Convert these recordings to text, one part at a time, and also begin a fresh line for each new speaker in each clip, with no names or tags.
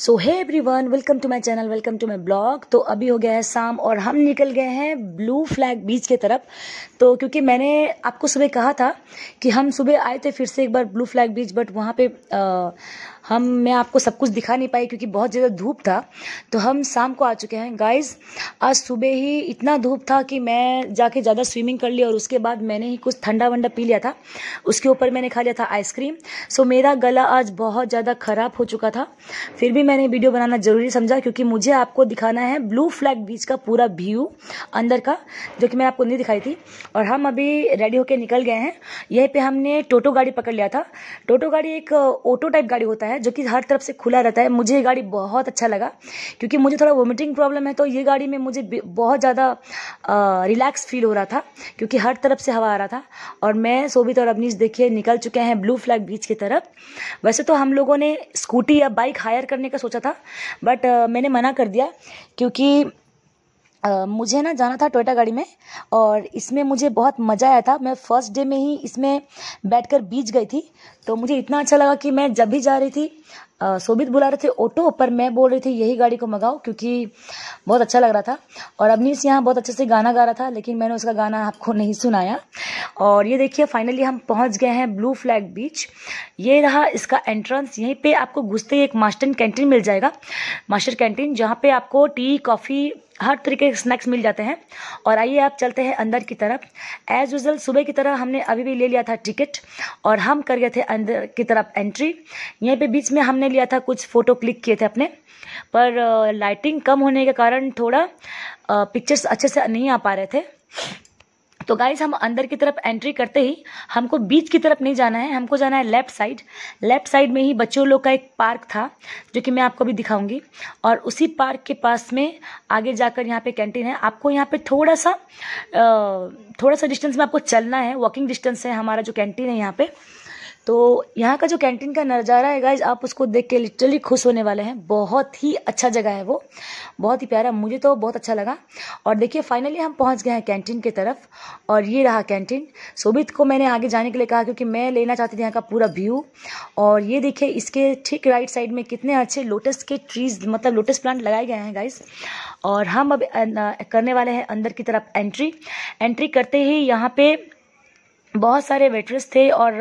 so hi everyone welcome to my channel welcome to my blog तो अभी हो गया है शाम और हम निकल गए हैं ब्लू फ्लैग बीच के तरफ तो क्योंकि मैंने आपको सुबह कहा था कि हम सुबह आए थे फिर से एक बार ब्लू फ्लैग बीच बट वहाँ पे आ, हम मैं आपको सब कुछ दिखा नहीं पाई क्योंकि बहुत ज़्यादा धूप था तो हम शाम को आ चुके हैं गाइस आज सुबह ही इतना धूप था कि मैं जाके ज़्यादा स्विमिंग कर ली और उसके बाद मैंने ही कुछ ठंडा वंडा पी लिया था उसके ऊपर मैंने खा लिया था आइसक्रीम सो मेरा गला आज बहुत ज़्यादा ख़राब हो चुका था फिर भी मैंने वीडियो बनाना ज़रूरी समझा क्योंकि मुझे आपको दिखाना है ब्लू फ्लैग बीच का पूरा व्यू अंदर का जो कि मैं आपको नहीं दिखाई थी और हम अभी रेडी होकर निकल गए हैं यहीं पर हमने टोटो गाड़ी पकड़ लिया था टोटो गाड़ी एक ऑटो uh, टाइप गाड़ी होता है जो कि हर तरफ से खुला रहता है मुझे ये गाड़ी बहुत अच्छा लगा क्योंकि मुझे थोड़ा वोमिटिंग प्रॉब्लम है तो ये गाड़ी में मुझे बहुत ज़्यादा रिलैक्स फील हो रहा था क्योंकि हर तरफ से हवा आ रहा था और मैं सोबित और अवनीश देखिए निकल चुके हैं ब्लू फ्लैग बीच की तरफ वैसे तो हम लोगों ने स्कूटी या बाइक हायर करने का सोचा था बट मैंने मना कर दिया क्योंकि मुझे ना जाना था टोयोटा गाड़ी में और इसमें मुझे बहुत मज़ा आया था मैं फर्स्ट डे में ही इसमें बैठकर बीच गई थी तो मुझे इतना अच्छा लगा कि मैं जब भी जा रही थी सोबित बुला रहे थे ऑटो पर मैं बोल रही थी यही गाड़ी को मंगाओ क्योंकि बहुत अच्छा लग रहा था और अवनीश यहाँ बहुत अच्छे से गाना गा रहा था लेकिन मैंने उसका गाना आपको नहीं सुनाया और ये देखिए फाइनली हम पहुँच गए हैं ब्लू फ्लैग बीच ये रहा इसका एंट्रेंस यहीं पर आपको घुसते ही एक मास्टर कैंटीन मिल जाएगा मास्टर कैंटीन जहाँ पर आपको टी कॉफ़ी हर तरीके के स्नैक्स मिल जाते हैं और आइए आप चलते हैं अंदर की तरफ एज़ यूजल सुबह की तरह हमने अभी भी ले लिया था टिकट और हम कर गए थे अंदर की तरफ एंट्री यहीं पे बीच में हमने लिया था कुछ फ़ोटो क्लिक किए थे अपने पर लाइटिंग कम होने के कारण थोड़ा पिक्चर्स अच्छे से नहीं आ पा रहे थे तो गाइज हम अंदर की तरफ एंट्री करते ही हमको बीच की तरफ नहीं जाना है हमको जाना है लेफ्ट साइड लेफ्ट साइड में ही बच्चों लोग का एक पार्क था जो कि मैं आपको भी दिखाऊंगी और उसी पार्क के पास में आगे जाकर यहाँ पे कैंटीन है आपको यहाँ पे थोड़ा सा थोड़ा सा डिस्टेंस में आपको चलना है वॉकिंग डिस्टेंस है हमारा जो कैंटीन है यहाँ पे तो यहाँ का जो कैंटीन का नज़ारा है गाइज आप उसको देख के लिटरली खुश होने वाले हैं बहुत ही अच्छा जगह है वो बहुत ही प्यारा मुझे तो बहुत अच्छा लगा और देखिए फाइनली हम पहुँच गए हैं कैंटीन की तरफ और ये रहा कैंटीन सोबित को मैंने आगे जाने के लिए कहा क्योंकि मैं लेना चाहती थी यहाँ का पूरा व्यू और ये देखिए इसके ठीक राइट साइड में कितने अच्छे लोटस के ट्रीज मतलब लोटस प्लांट लगाए गए हैं गाइज और हम अब करने वाले हैं अंदर की तरफ एंट्री एंट्री करते ही यहाँ पे बहुत सारे वेटर्स थे और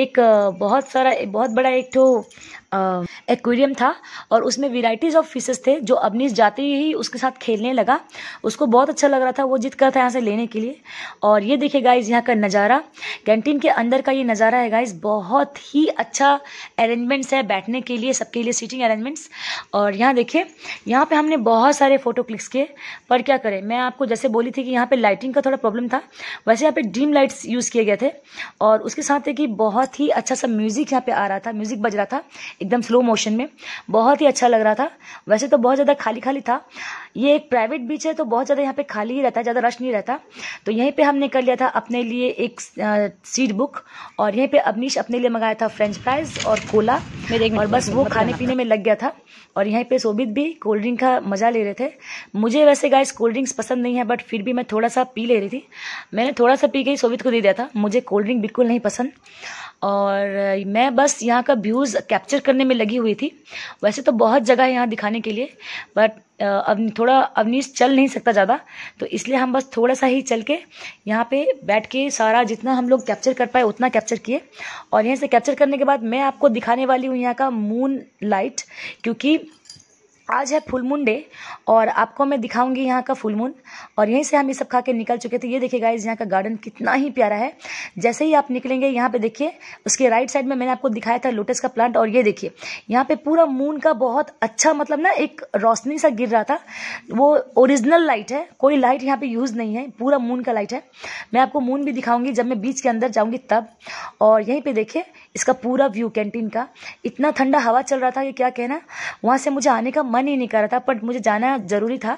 एक बहुत सारा बहुत बड़ा एक तो एक्वेरियम था और उसमें वेराइटीज़ ऑफ फिशेस थे जो अवनीश जाते ही उसके साथ खेलने लगा उसको बहुत अच्छा लग रहा था वो जिद कर था यहाँ से लेने के लिए और ये देखिए गाइज यहाँ का नज़ारा कैंटीन के अंदर का ये नज़ारा है गाइज बहुत ही अच्छा अरेंजमेंट्स है बैठने के लिए सबके लिए सीटिंग अरेंजमेंट्स और यहाँ देखिए यहाँ पर हमने बहुत सारे फ़ोटो क्लिक्स किए पर क्या करें मैं आपको जैसे बोली थी कि यहाँ पर लाइटिंग का थोड़ा प्रॉब्लम था वैसे यहाँ पर ड्रीम लाइट्स यूज़ किए गए थे और उसके साथ है कि बहुत ही अच्छा सा म्यूज़िक यहाँ पर आ रहा था म्यूज़िक बज रहा था एकदम स्लो मोशन मोशन में बहुत ही अच्छा लग रहा था वैसे तो बहुत ज़्यादा खाली खाली था ये एक प्राइवेट बीच है तो बहुत ज़्यादा यहाँ पे खाली ही रहता है ज़्यादा रश नहीं रहता तो यहीं पे हमने कर लिया था अपने लिए एक सीट बुक और यहीं पे अवनीश अपने लिए मंगाया था फ्रेंच फ्राइज और कोला मेरे और बस वो खाने पीने में लग गया था और यहीं पे सोबित भी कोल्ड ड्रिंक का मज़ा ले रहे थे मुझे वैसे गाइस कोल्ड ड्रिंक्स पसंद नहीं है बट फिर भी मैं थोड़ा सा पी ले रही थी मैंने थोड़ा सा पी के ही सोबित को दे दिया था मुझे कोल्ड ड्रिंक बिल्कुल नहीं पसंद और मैं बस यहाँ का व्यूज़ कैप्चर करने में लगी हुई थी वैसे तो बहुत जगह है यहाँ दिखाने के लिए बट अब थोड़ा अवनीश चल नहीं सकता ज़्यादा तो इसलिए हम बस थोड़ा सा ही चल के यहाँ पे बैठ के सारा जितना हम लोग कैप्चर कर पाए उतना कैप्चर किए और यहाँ से कैप्चर करने के बाद मैं आपको दिखाने वाली हूँ यहाँ का मून लाइट क्योंकि आज है फुल मून डे और आपको मैं दिखाऊंगी यहाँ का फुल मून और यहीं से हम ये सब खा के निकल चुके थे ये देखिए गाइज यहाँ का गार्डन कितना ही प्यारा है जैसे ही आप निकलेंगे यहाँ पे देखिए उसके राइट साइड में मैंने आपको दिखाया था लोटस का प्लांट और ये देखिए यहाँ पे पूरा मून का बहुत अच्छा मतलब ना एक रोशनी सा गिर रहा था वो ओरिजिनल लाइट है कोई लाइट यहाँ पर यूज़ नहीं है पूरा मून का लाइट है मैं आपको मून भी दिखाऊंगी जब मैं बीच के अंदर जाऊँगी तब और यहीं पर देखिए इसका पूरा व्यू कैंटीन का इतना ठंडा हवा चल रहा था कि क्या कहना वहाँ से मुझे आने का मन ही नहीं कर रहा था बट मुझे जाना ज़रूरी था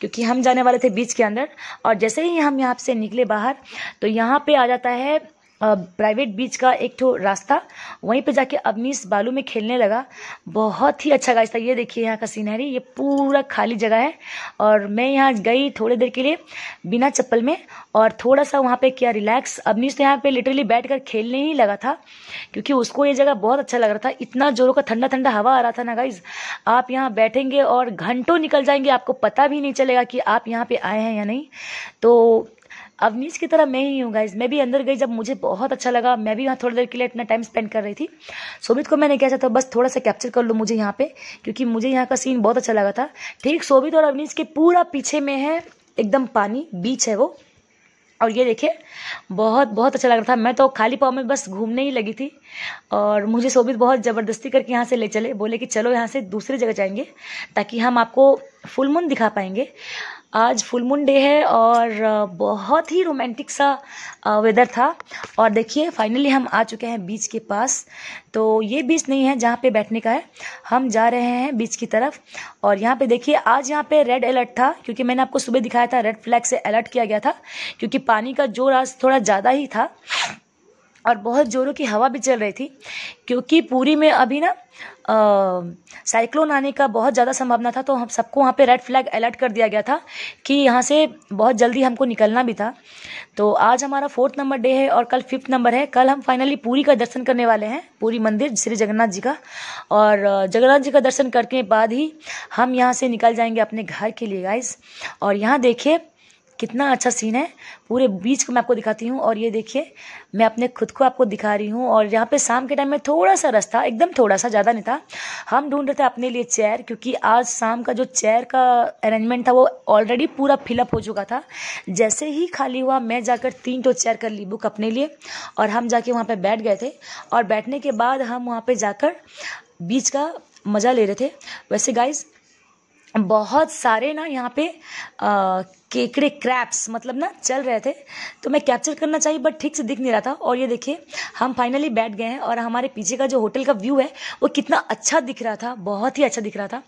क्योंकि हम जाने वाले थे बीच के अंदर और जैसे ही हम यहाँ से निकले बाहर तो यहाँ पे आ जाता है प्राइवेट बीच का एक ठो रास्ता वहीं पे जाके मिस बालू में खेलने लगा बहुत ही अच्छा गाइस था ये देखिए यहाँ का सीनरी ये पूरा खाली जगह है और मैं यहाँ गई थोड़ी देर के लिए बिना चप्पल में और थोड़ा सा वहाँ पे किया रिलैक्स मिस तो यहाँ पे लिटरली बैठ कर खेलने ही लगा था क्योंकि उसको ये जगह बहुत अच्छा लग रहा था इतना जोरों का ठंडा ठंडा हवा आ रहा था ना गाइज आप यहाँ बैठेंगे और घंटों निकल जाएंगे आपको पता भी नहीं चलेगा कि आप यहाँ पे आए हैं या नहीं तो अवनीश की तरह मैं ही हूँ गाइज मैं भी अंदर गई जब मुझे बहुत अच्छा लगा मैं भी यहाँ थोड़ी देर के लिए इतना टाइम स्पेंड कर रही थी शोभित को मैंने क्या चाहता बस थोड़ा सा कैप्चर कर लूँ मुझे यहाँ पे क्योंकि मुझे यहाँ का सीन बहुत अच्छा लगा था ठीक शोभित और अवनीश के पूरा पीछे में है एकदम पानी बीच है वो और ये देखिए बहुत बहुत अच्छा लग रहा था मैं तो खाली पाँव में बस घूमने ही लगी थी और मुझे सोबित बहुत ज़बरदस्ती करके यहाँ से ले चले बोले कि चलो यहाँ से दूसरी जगह जाएंगे ताकि हम आपको फुल मून दिखा पाएंगे आज फुल मून डे है और बहुत ही रोमांटिक सा वेदर था और देखिए फाइनली हम आ चुके हैं बीच के पास तो ये बीच नहीं है जहाँ पे बैठने का है हम जा रहे हैं बीच की तरफ और यहाँ पे देखिए आज यहाँ पे रेड अलर्ट था क्योंकि मैंने आपको सुबह दिखाया था रेड फ्लैग से अलर्ट किया गया था क्योंकि पानी का जोर आज थोड़ा ज़्यादा ही था और बहुत ज़ोरों की हवा भी चल रही थी क्योंकि पूरी में अभी ना साइक्लोन आने का बहुत ज़्यादा संभावना था तो हम सबको वहाँ पे रेड फ्लैग अलर्ट कर दिया गया था कि यहाँ से बहुत जल्दी हमको निकलना भी था तो आज हमारा फोर्थ नंबर डे है और कल फिफ्थ नंबर है कल हम फाइनली पूरी का दर्शन करने वाले हैं पूरी मंदिर श्री जगन्नाथ जी का और जगन्नाथ जी का दर्शन करके बाद ही हम यहाँ से निकल जाएंगे अपने घर के लिए गाइज और यहाँ देखिए कितना अच्छा सीन है पूरे बीच को मैं आपको दिखाती हूँ और ये देखिए मैं अपने खुद को आपको दिखा रही हूँ और यहाँ पे शाम के टाइम में थोड़ा सा रास्ता एकदम थोड़ा सा ज़्यादा नहीं था हम ढूंढ रहे थे अपने लिए चेयर क्योंकि आज शाम का जो चेयर का अरेंजमेंट था वो ऑलरेडी पूरा फिलअप हो चुका था जैसे ही खाली हुआ मैं जाकर तीन टो चेयर कर ली बुक अपने लिए और हम जाके वहाँ पर बैठ गए थे और बैठने के बाद हम वहाँ पर जाकर बीच का मज़ा ले रहे थे वैसे गाइज़ बहुत सारे ना यहाँ पे आ, केकड़े क्रैप्स मतलब ना चल रहे थे तो मैं कैप्चर करना चाहिए बट ठीक से दिख नहीं रहा था और ये देखिए हम फाइनली बैठ गए हैं और हमारे पीछे का जो होटल का व्यू है वो कितना अच्छा दिख रहा था बहुत ही अच्छा दिख रहा था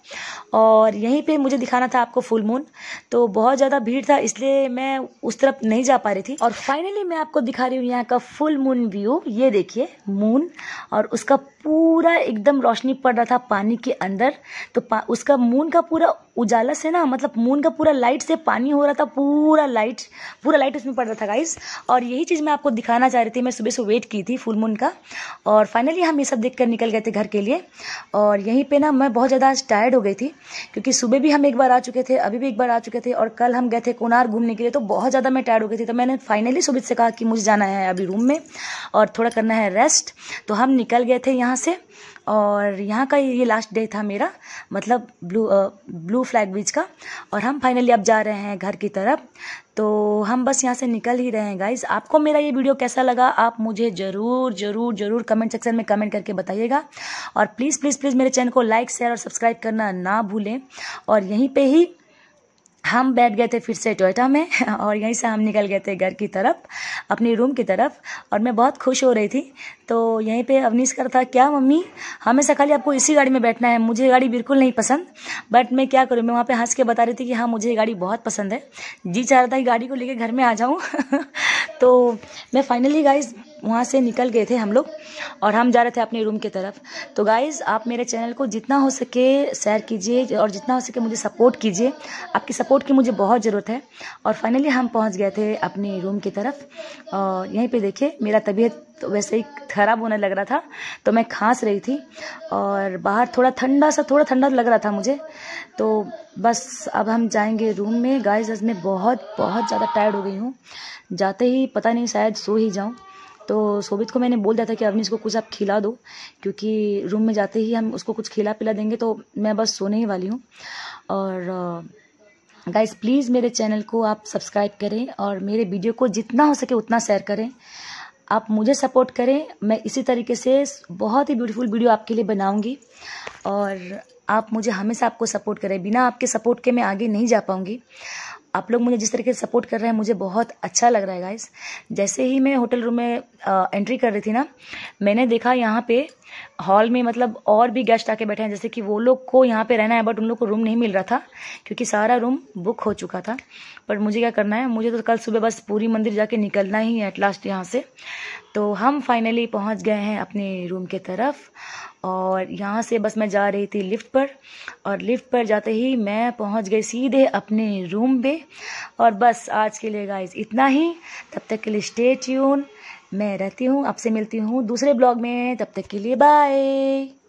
और यहीं पर मुझे दिखाना था आपको फुल मून तो बहुत ज़्यादा भीड़ था इसलिए मैं उस तरफ नहीं जा पा रही थी और फाइनली मैं आपको दिखा रही हूँ यहाँ का फुल मून व्यू ये देखिए मून और उसका पूरा एकदम रोशनी पड़ रहा था पानी के अंदर तो उसका मून का पूरा उजाला से ना मतलब मून का पूरा लाइट से पानी हो रहा था पूरा लाइट पूरा लाइट उसमें पड़ रहा था गाइस और यही चीज़ मैं आपको दिखाना चाह रही थी मैं सुबह से वेट की थी फुल मून का और फाइनली हम ये सब देख कर निकल गए थे घर के लिए और यहीं पर ना मैं बहुत ज़्यादा टायर्ड हो गई थी क्योंकि सुबह भी हम एक बार आ चुके थे अभी भी एक बार आ चुके थे और कल हम गए थे कोनार घूमने के लिए तो बहुत ज़्यादा मैं टायर्ड हो गई थी तो मैंने फाइनली सुबह से कहा कि मुझे जाना है अभी रूम में और थोड़ा करना है रेस्ट तो हम निकल गए थे यहाँ से और यहाँ का ये लास्ट डे था मेरा मतलब ब्लू आ, ब्लू फ्लैग ब्रिज का और हम फाइनली अब जा रहे हैं घर की तरफ तो हम बस यहाँ से निकल ही रहे हैं गाइज आपको मेरा ये वीडियो कैसा लगा आप मुझे ज़रूर ज़रूर ज़रूर कमेंट सेक्शन में कमेंट करके बताइएगा और प्लीज़ प्लीज़ प्लीज़ मेरे चैनल को लाइक शेयर और सब्सक्राइब करना ना भूलें और यहीं पर ही हम बैठ गए थे फिर से टोयटा में और यहीं से हम निकल गए थे घर की तरफ अपनी रूम की तरफ और मैं बहुत खुश हो रही थी तो यहीं पे अवनीश कर था क्या मम्मी हमेशा खाली आपको इसी गाड़ी में बैठना है मुझे गाड़ी बिल्कुल नहीं पसंद बट मैं क्या करूँ मैं वहाँ पे हंस के बता रही थी कि हाँ मुझे ये गाड़ी बहुत पसंद है जी चाह रहा था कि गाड़ी को लेकर घर में आ जाऊँ तो मैं फाइनली गाइज वहाँ से निकल गए थे हम लोग और हम जा रहे थे अपने रूम की तरफ तो गाइज़ आप मेरे चैनल को जितना हो सके शेयर कीजिए और जितना हो सके मुझे सपोर्ट कीजिए आपकी सपोर्ट की मुझे बहुत ज़रूरत है और फाइनली हम पहुँच गए थे अपने रूम की तरफ और यहीं पर देखिए मेरा तबीयत तो वैसे ही ख़राब होने लग रहा था तो मैं खांस रही थी और बाहर थोड़ा ठंडा सा थोड़ा ठंडा लग रहा था मुझे तो बस अब हम जाएंगे रूम में गाइस आज मैं बहुत बहुत ज़्यादा टायर्ड हो गई हूँ जाते ही पता नहीं शायद सो ही जाऊँ तो सोबित को मैंने बोल दिया था कि अवनीश इसको कुछ आप खिला दो क्योंकि रूम में जाते ही हम उसको कुछ खिला पिला देंगे तो मैं बस सोने ही वाली हूँ और गाइस प्लीज़ मेरे चैनल को आप सब्सक्राइब करें और मेरे वीडियो को जितना हो सके उतना शेयर करें आप मुझे सपोर्ट करें मैं इसी तरीके से बहुत ही ब्यूटीफुल वीडियो आपके लिए बनाऊंगी और आप मुझे हमेशा आपको सपोर्ट करें बिना आपके सपोर्ट के मैं आगे नहीं जा पाऊंगी आप लोग मुझे जिस तरीके से सपोर्ट कर रहे हैं मुझे बहुत अच्छा लग रहा है गाइस जैसे ही मैं होटल रूम में एंट्री कर रही थी ना मैंने देखा यहाँ पे हॉल में मतलब और भी गेस्ट आके बैठे हैं जैसे कि वो लोग को यहाँ पे रहना है बट उन लोग को रूम नहीं मिल रहा था क्योंकि सारा रूम बुक हो चुका था बट मुझे क्या करना है मुझे तो कल सुबह बस पूरी मंदिर जाके निकलना ही है एट लास्ट यहाँ से तो हम फाइनली पहुँच गए हैं अपने रूम के तरफ और यहाँ से बस मैं जा रही थी लिफ्ट पर और लिफ्ट पर जाते ही मैं पहुँच गई सीधे अपने रूम पे और बस आज के लिए गाइज इतना ही तब तक के लिए स्टे ट्यून मैं रहती हूँ आपसे मिलती हूँ दूसरे ब्लॉग में तब तक के लिए बाय